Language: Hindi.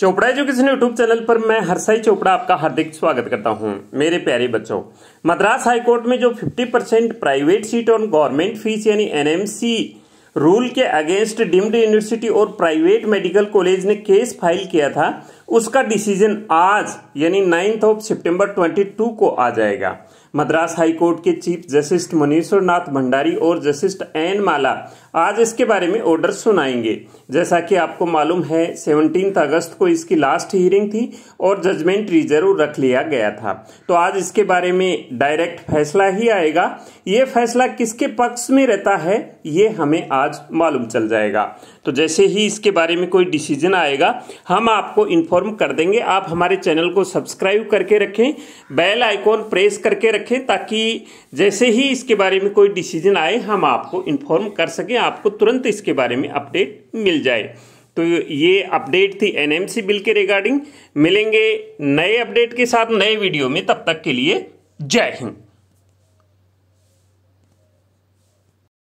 चोपड़ा एजुकेशन यूट्यूब चैनल पर मैं हरसाई चोपड़ा आपका हार्दिक स्वागत करता हूं मेरे प्यारे बच्चों मद्रास हाईकोर्ट में जो 50 परसेंट प्राइवेट सीट और गवर्नमेंट फीस यानी एनएमसी रूल के अगेंस्ट डीम्ड यूनिवर्सिटी और प्राइवेट मेडिकल कॉलेज ने केस फाइल किया था उसका डिसीजन आज यानी नाइन्थ ऑफ सितंबर 22 को आ जाएगा मद्रास हाई कोर्ट के चीफ जस्टिस मनीश्वर नाथ भंडारी और जस्टिस एन माला आज इसके बारे में ऑर्डर सुनाएंगे जैसा कि आपको मालूम है सेवनटीन अगस्त को इसकी लास्ट हियरिंग थी और जजमेंट रिजर्व रख लिया गया था तो आज इसके बारे में डायरेक्ट फैसला ही आएगा ये फैसला किसके पक्ष में रहता है ये हमें आज मालूम चल जाएगा तो जैसे ही इसके बारे में कोई डिसीजन आएगा हम आपको इन्फॉर्म इन्फॉर्म कर देंगे आप हमारे चैनल को सब्सक्राइब करके रखें बेल आइकॉन प्रेस करके रखें ताकि जैसे ही इसके बारे में कोई डिसीजन आए हम आपको इन्फॉर्म कर सकें आपको तुरंत इसके बारे में अपडेट मिल जाए तो ये अपडेट थी एनएमसी बिल के रिगार्डिंग मिलेंगे नए अपडेट के साथ नए वीडियो में तब तक के लिए जय हिंद